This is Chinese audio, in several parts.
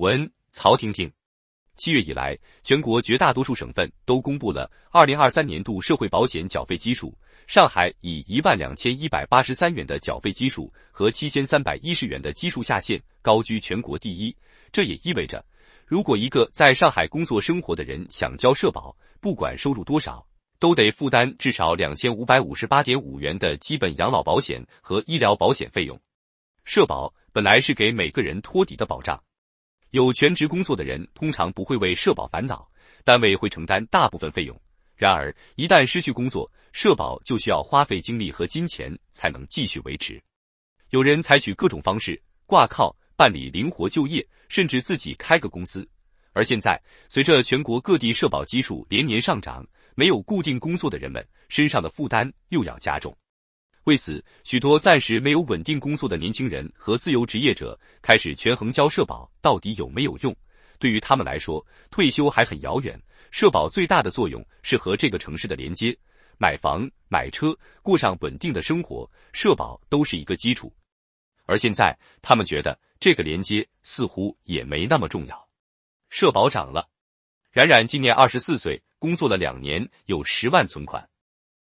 文曹婷婷，七月以来，全国绝大多数省份都公布了二零二三年度社会保险缴费基数。上海以一万两千一百八十三元的缴费基数和七千三百一十元的基数下限，高居全国第一。这也意味着，如果一个在上海工作生活的人想交社保，不管收入多少，都得负担至少两千五百五十八点五元的基本养老保险和医疗保险费用。社保本来是给每个人托底的保障。有全职工作的人通常不会为社保烦恼，单位会承担大部分费用。然而，一旦失去工作，社保就需要花费精力和金钱才能继续维持。有人采取各种方式挂靠、办理灵活就业，甚至自己开个公司。而现在，随着全国各地社保基数连年上涨，没有固定工作的人们身上的负担又要加重。为此，许多暂时没有稳定工作的年轻人和自由职业者开始权衡交社保到底有没有用。对于他们来说，退休还很遥远，社保最大的作用是和这个城市的连接，买房、买车，过上稳定的生活，社保都是一个基础。而现在，他们觉得这个连接似乎也没那么重要。社保涨了，冉冉今年二十四岁，工作了两年，有十万存款，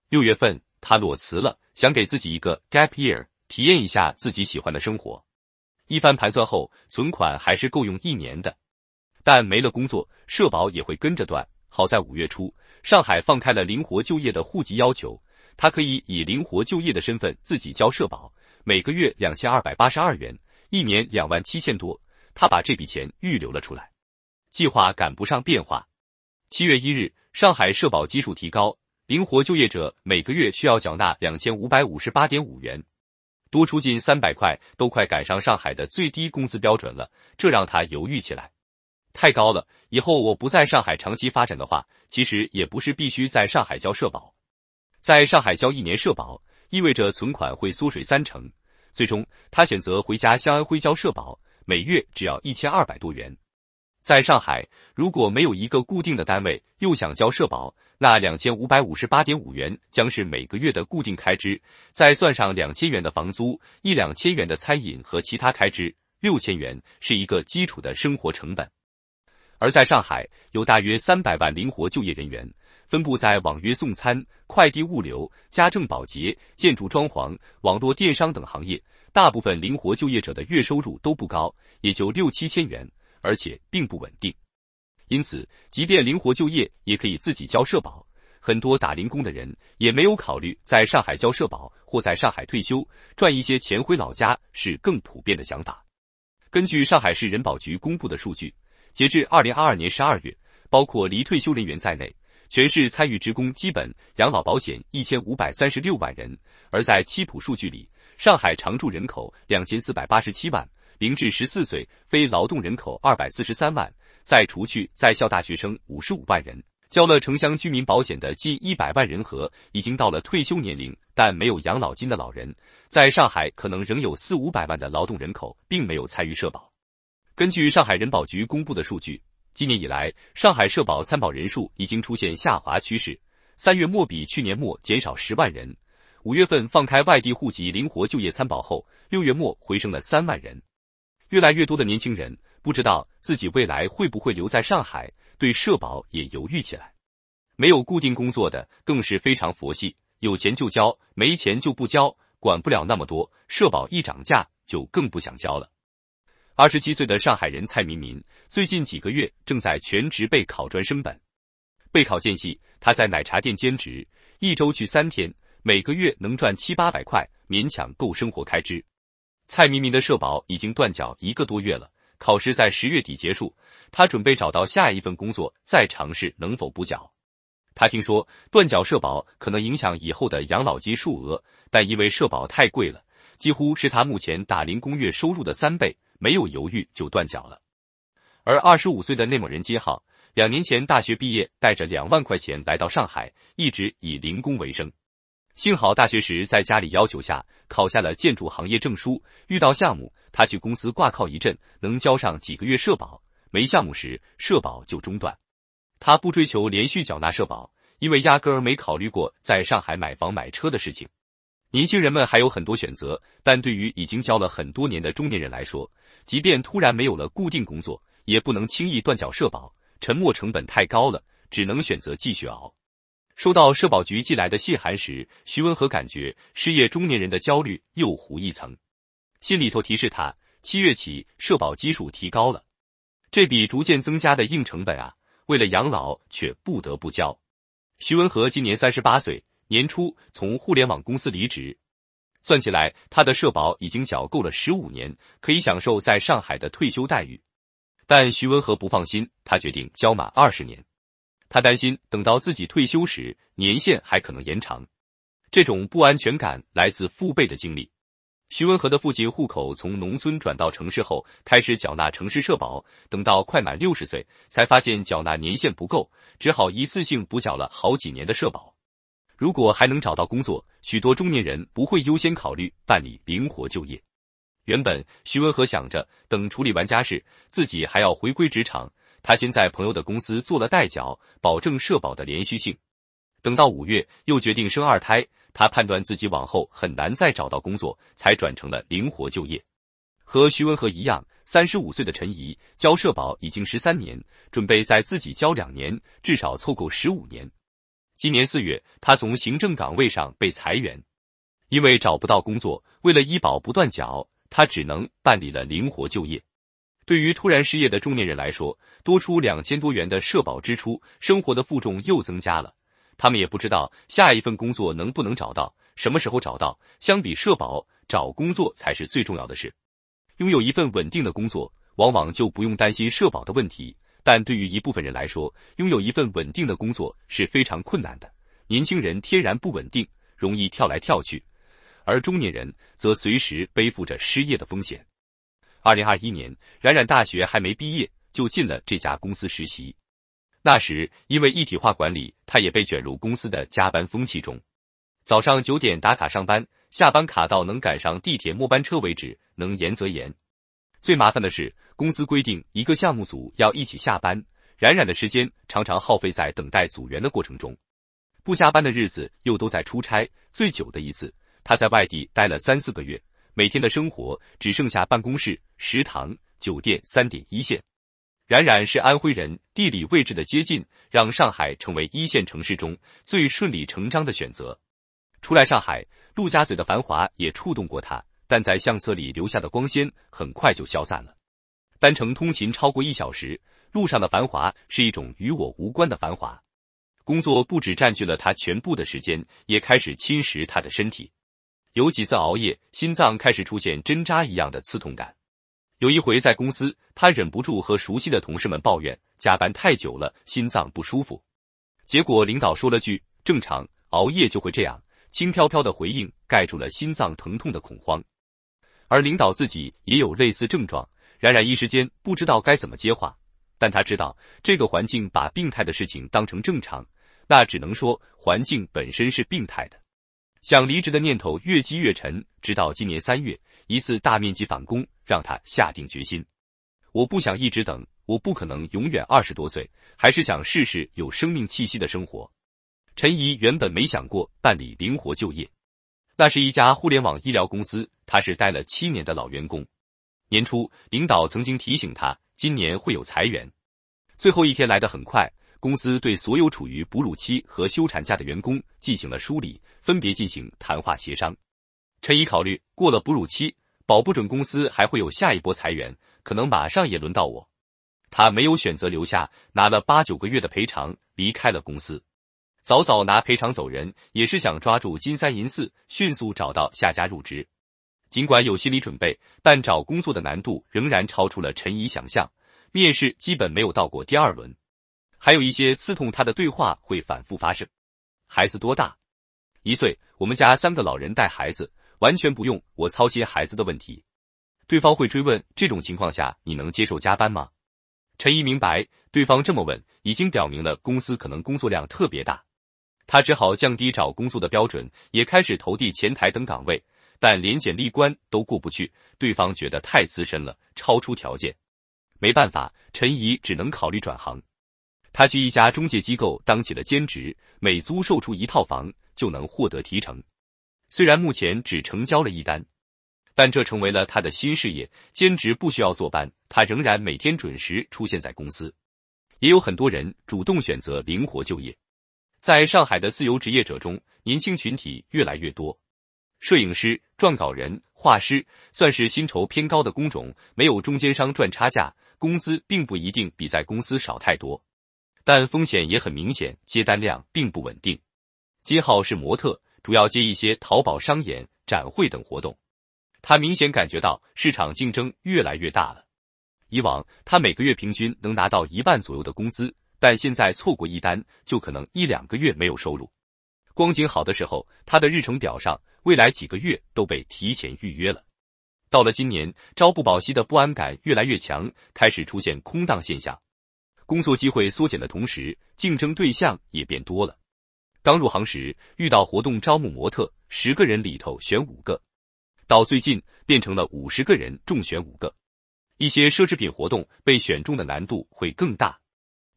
六月份。他裸辞了，想给自己一个 gap year，体验一下自己喜欢的生活。一番盘算后，存款还是够用一年的，但没了工作，社保也会跟着断。好在五月初，上海放开了灵活就业的户籍要求，他可以以灵活就业的身份自己交社保，每个月两千二百八十二元，一年两万七千多。他把这笔钱预留了出来。计划赶不上变化，七月一日，上海社保基数提高。灵活就业者每个月需要缴纳两千五百五十八点五元，多出近三百块，都快赶上上海的最低工资标准了。这让他犹豫起来，太高了。以后我不在上海长期发展的话，其实也不是必须在上海交社保。在上海交一年社保，意味着存款会缩水三成。最终，他选择回家向安徽交社保，每月只要一千二百多元。在上海，如果没有一个固定的单位，又想交社保，那两千五百五十八点五元将是每个月的固定开支，再算上两千元的房租、一两千元的餐饮和其他开支，六千元是一个基础的生活成本。而在上海，有大约三百万灵活就业人员，分布在网约送餐、快递物流、家政保洁、建筑装潢、网络电商等行业，大部分灵活就业者的月收入都不高，也就六七千元。而且并不稳定，因此，即便灵活就业，也可以自己交社保。很多打零工的人也没有考虑在上海交社保或在上海退休，赚一些钱回老家是更普遍的想法。根据上海市人保局公布的数据，截至二零二二年十二月，包括离退休人员在内，全市参与职工基本养老保险一千五百三十六万人。而在七普数据里，上海常住人口两千四百八十七万。零至十四岁非劳动人口二百四十三万，再除去在校大学生五十五万人，交了城乡居民保险的近一百万人和已经到了退休年龄但没有养老金的老人，在上海可能仍有四五百万的劳动人口并没有参与社保。根据上海人保局公布的数据，今年以来上海社保参保人数已经出现下滑趋势，三月末比去年末减少十万人，五月份放开外地户籍灵活就业参保后，六月末回升了三万人。越来越多的年轻人不知道自己未来会不会留在上海，对社保也犹豫起来。没有固定工作的更是非常佛系，有钱就交，没钱就不交，管不了那么多。社保一涨价，就更不想交了。二十七岁的上海人蔡明明最近几个月正在全职备考专升本，备考间隙，他在奶茶店兼职，一周去三天，每个月能赚七八百块，勉强够生活开支。蔡明明的社保已经断缴一个多月了，考试在十月底结束，他准备找到下一份工作，再尝试能否补缴。他听说断缴社保可能影响以后的养老金数额，但因为社保太贵了，几乎是他目前打零工月收入的三倍，没有犹豫就断缴了。而二十五岁的内蒙人金浩，两年前大学毕业，带着两万块钱来到上海，一直以零工为生。幸好大学时在家里要求下考下了建筑行业证书，遇到项目他去公司挂靠一阵，能交上几个月社保；没项目时社保就中断。他不追求连续缴纳社保，因为压根儿没考虑过在上海买房买车的事情。年轻人们还有很多选择，但对于已经交了很多年的中年人来说，即便突然没有了固定工作，也不能轻易断缴社保，沉没成本太高了，只能选择继续熬。收到社保局寄来的信函时，徐文和感觉失业中年人的焦虑又糊一层，心里头提示他，七月起社保基数提高了，这笔逐渐增加的硬成本啊，为了养老却不得不交。徐文和今年三十八岁，年初从互联网公司离职，算起来他的社保已经缴够了十五年，可以享受在上海的退休待遇，但徐文和不放心，他决定交满二十年。他担心，等到自己退休时，年限还可能延长。这种不安全感来自父辈的经历。徐文和的父亲户口从农村转到城市后，开始缴纳城市社保，等到快满六十岁，才发现缴纳年限不够，只好一次性补缴了好几年的社保。如果还能找到工作，许多中年人不会优先考虑办理灵活就业。原本徐文和想着，等处理完家事，自己还要回归职场。他先在朋友的公司做了代缴，保证社保的连续性。等到五月，又决定生二胎。他判断自己往后很难再找到工作，才转成了灵活就业。和徐文和一样，三十五岁的陈怡交社保已经十三年，准备在自己交两年，至少凑够十五年。今年四月，他从行政岗位上被裁员，因为找不到工作，为了医保不断缴，他只能办理了灵活就业。对于突然失业的中年人来说，多出两千多元的社保支出，生活的负重又增加了。他们也不知道下一份工作能不能找到，什么时候找到。相比社保，找工作才是最重要的事。拥有一份稳定的工作，往往就不用担心社保的问题。但对于一部分人来说，拥有一份稳定的工作是非常困难的。年轻人天然不稳定，容易跳来跳去，而中年人则随时背负着失业的风险。二零二一年，冉冉大学还没毕业，就进了这家公司实习。那时，因为一体化管理，他也被卷入公司的加班风气中。早上九点打卡上班，下班卡到能赶上地铁末班车为止，能延则延。最麻烦的是，公司规定一个项目组要一起下班，冉冉的时间常常耗费在等待组员的过程中。不加班的日子又都在出差，最久的一次，他在外地待了三四个月。每天的生活只剩下办公室、食堂、酒店三点一线。冉冉是安徽人，地理位置的接近让上海成为一线城市中最顺理成章的选择。初来上海，陆家嘴的繁华也触动过他，但在相册里留下的光鲜很快就消散了。单程通勤超过一小时，路上的繁华是一种与我无关的繁华。工作不止占据了他全部的时间，也开始侵蚀他的身体。有几次熬夜，心脏开始出现针扎一样的刺痛感。有一回在公司，他忍不住和熟悉的同事们抱怨加班太久了，心脏不舒服。结果领导说了句：“正常，熬夜就会这样。”轻飘飘的回应盖住了心脏疼痛的恐慌。而领导自己也有类似症状，冉冉一时间不知道该怎么接话，但他知道这个环境把病态的事情当成正常，那只能说环境本身是病态的。想离职的念头越积越沉，直到今年三月，一次大面积返工让他下定决心。我不想一直等，我不可能永远二十多岁，还是想试试有生命气息的生活。陈怡原本没想过办理灵活就业，那是一家互联网医疗公司，他是待了七年的老员工。年初，领导曾经提醒他今年会有裁员，最后一天来得很快。公司对所有处于哺乳期和休产假的员工进行了梳理，分别进行谈话协商。陈怡考虑过了哺乳期，保不准公司还会有下一波裁员，可能马上也轮到我。他没有选择留下，拿了八九个月的赔偿，离开了公司。早早拿赔偿走人，也是想抓住金三银四，迅速找到下家入职。尽管有心理准备，但找工作的难度仍然超出了陈怡想象，面试基本没有到过第二轮。还有一些刺痛他的对话会反复发生。孩子多大？一岁。我们家三个老人带孩子，完全不用我操心孩子的问题。对方会追问，这种情况下你能接受加班吗？陈怡明白，对方这么问已经表明了公司可能工作量特别大，他只好降低找工作的标准，也开始投递前台等岗位，但连简历关都过不去，对方觉得太资深了，超出条件。没办法，陈怡只能考虑转行。他去一家中介机构当起了兼职，每租售出一套房就能获得提成。虽然目前只成交了一单，但这成为了他的新事业。兼职不需要坐班，他仍然每天准时出现在公司。也有很多人主动选择灵活就业。在上海的自由职业者中，年轻群体越来越多。摄影师、撰稿人、画师算是薪酬偏高的工种，没有中间商赚差价，工资并不一定比在公司少太多。但风险也很明显，接单量并不稳定。接号是模特，主要接一些淘宝商演、展会等活动。他明显感觉到市场竞争越来越大了。以往他每个月平均能拿到一万左右的工资，但现在错过一单，就可能一两个月没有收入。光景好的时候，他的日程表上未来几个月都被提前预约了。到了今年，朝不保夕的不安感越来越强，开始出现空档现象。工作机会缩减的同时，竞争对象也变多了。刚入行时遇到活动招募模特，十个人里头选五个，到最近变成了五十个人中选五个。一些奢侈品活动被选中的难度会更大。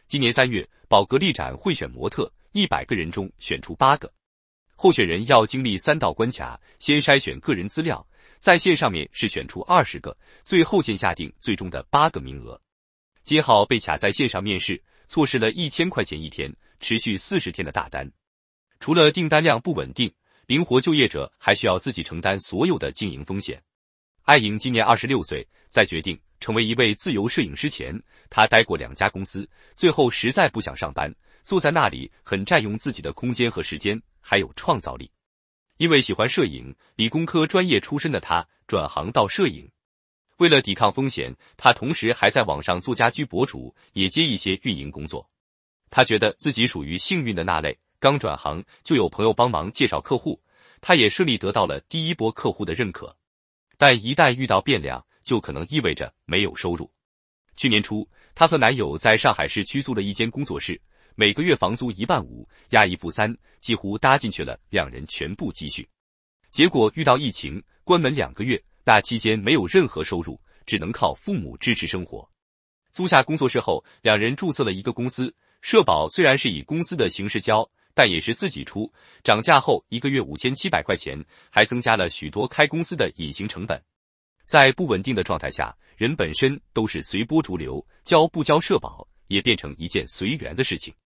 今年三月，宝格丽展会选模特，一百个人中选出八个，候选人要经历三道关卡，先筛选个人资料，在线上面是选出二十个，最后线下定最终的八个名额。接号被卡在线上面试，错失了一千块钱一天、持续四十天的大单。除了订单量不稳定，灵活就业者还需要自己承担所有的经营风险。艾莹今年二十六岁，在决定成为一位自由摄影师前，他待过两家公司，最后实在不想上班，坐在那里很占用自己的空间和时间，还有创造力。因为喜欢摄影，理工科专业出身的他转行到摄影。为了抵抗风险，他同时还在网上做家居博主，也接一些运营工作。他觉得自己属于幸运的那类，刚转行就有朋友帮忙介绍客户，他也顺利得到了第一波客户的认可。但一旦遇到变量，就可能意味着没有收入。去年初，他和男友在上海市区租了一间工作室，每个月房租一万五，押一付三，几乎搭进去了两人全部积蓄。结果遇到疫情，关门两个月。那期间没有任何收入，只能靠父母支持生活。租下工作室后，两人注册了一个公司，社保虽然是以公司的形式交，但也是自己出。涨价后一个月五千七百块钱，还增加了许多开公司的隐形成本。在不稳定的状态下，人本身都是随波逐流，交不交社保也变成一件随缘的事情。